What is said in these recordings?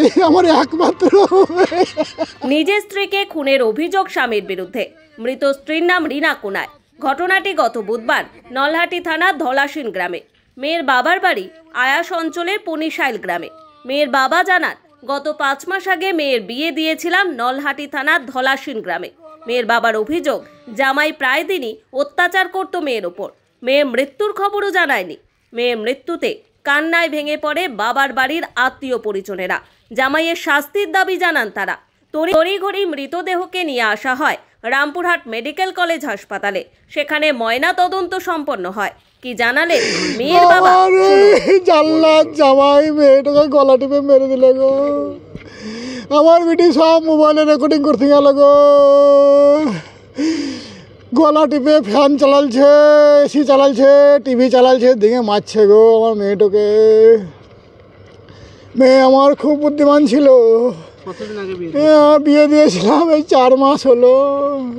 এটাই আমার একমাত্র নিজের স্ত্রীকে খুনের অভিযোগ স্বামীর বিরুদ্ধে মৃত স্ত্রীর নাম রিনা কুনায় ঘটনাটি গত বুধবার নলহাটি থানা ধলাসিন গ্রামে মেয়ের বাবার বাড়ি আয়াস অঞ্চলের পনিশাইল গ্রামে মেয়ের বাবা জানান গত পাঁচ মাস আগে মেয়ের বিয়ে দিয়েছিলাম নলহাটি থানার ধলাসিন গ্রামে মেয়ের বাবার অভিযোগ জামাই প্রায় দিনই অত্যাচার করত মেয়ের ওপর মেয়ে মৃত্যুর খবরও জানায়নি মেয়ের মৃত্যুতে কান্নায় ভেঙে পড়ে বাবার বাড়ির আত্মীয় পরিজনেরা জামাইয়ের শাস্তির দাবি জানান তারা ঘড়ি মৃতদেহকে নিয়ে আসা হয় রামপুরহাট মেডিকেল কলেজ হাসপাতালে সেখানে ময়না তদন্ত সম্পন্ন হয় কি জানালে মেয়ের বাবা জামাই মেয়েটাকে গলা টিপে মেরে দিলে গো আমার বেটি সব মোবাইলে রেকর্ডিং করতে গেল গো গলা টিপে ফ্যান চালালছে এসি চালালছে টিভি চালালছে দিকে মারছে গো আমার মেয়েটাকে মেয়ে আমার খুব বুদ্ধিমান ছিল বিয়ে দিয়েছিলাম এই চার মাস হলো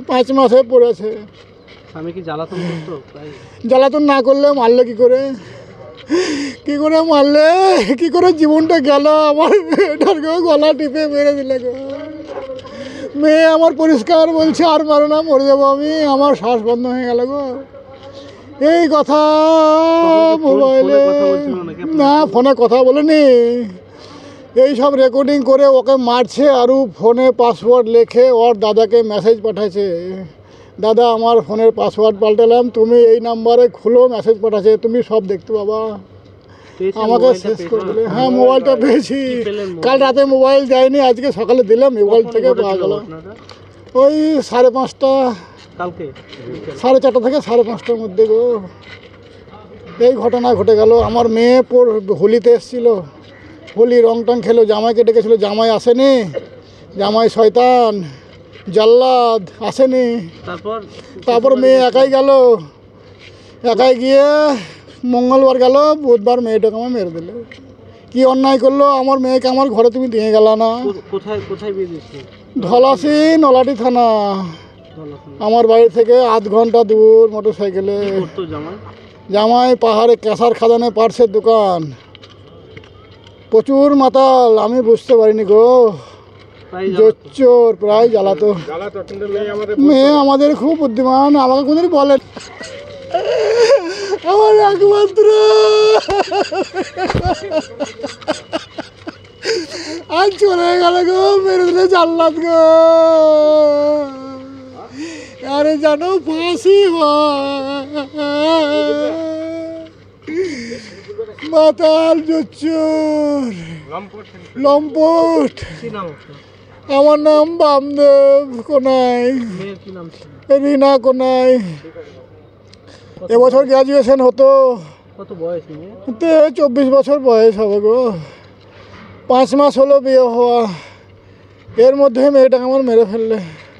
পাঁচ মাসে পড়েছে জ্বালাতন না করলে মারলে কি করে কি করে মারলে কি করে জীবনটা গেল আমার মেয়েটার গলা টিপে মেরে দিলে গো মেয়ে আমার পরিষ্কার বলছে আর মারো না মরে যাবো আমি আমার শ্বাস বন্ধ হয়ে গেল গো এই কথা মোবাইলে না ফোনে কথা বলেনি এই সব রেকর্ডিং করে ওকে মারছে আরও ফোনে পাসওয়ার্ড লেখে ওর দাদাকে মেসেজ পাঠাচ্ছে দাদা আমার ফোনের পাসওয়ার্ড পাল্টালাম তুমি এই নাম্বারে খুলো মেসেজ পাঠাচ্ছে তুমি সব দেখতে পাবা আমাকে শেষ করে দিলে হ্যাঁ মোবাইলটা পেয়েছি কাল রাতে মোবাইল যায়নি আজকে সকালে দিলাম মোবাইল থেকে পাওয়া গেল ওই সাড়ে পাঁচটা কালকে সাড়ে চারটা থেকে সাড়ে পাঁচটার মধ্যে গো এই ঘটনা ঘটে গেল আমার মেয়ে হোলিতে এসেছিলো হোলি রং টং খেলো জামাইকে ডেকেছিলো জামাই আসেনি জামাই শয়তান জাল্লাদ আসেনি তারপর তারপর মেয়ে একাই গেল একাই গিয়ে মঙ্গলবার গেল বুধবার মেয়েটাকে আমার মেরে দিল কি অন্যায় করলো আমার মেয়েকে আমার ঘরে তুমি দিয়ে গেল না কোথায় কোথায় বিয়ে ধলাসি নলাটি থানা আমার বাড়ি থেকে আধ ঘন্টা দূর মোটর সাইকেলে জামাই পাহাড়ে ক্যাসার খাদানে পার্সের দোকান প্রচুর মাতাল আমি বুঝতে পারিনি গো জোচ্চোর প্রায় জ্বালাতো মেয়ে আমাদের খুব বুদ্ধিমান আমাকে কোনদিন বলে আমার একমাত্র আর চলে গেল গো মেরুদলে জানলাম গো আরে জানো ফাঁসি হয় মাতাল জোচ্চুর লম্পট আমার নাম বামদেব কোনাই রিনা কোনাই এবছর গ্রাজুয়েশন হতো তে চব্বিশ বছর বয়স হবে গো পাঁচ মাস হলো বিয়ে হওয়া এর মধ্যে মেয়েটাকে আমার মেরে ফেললে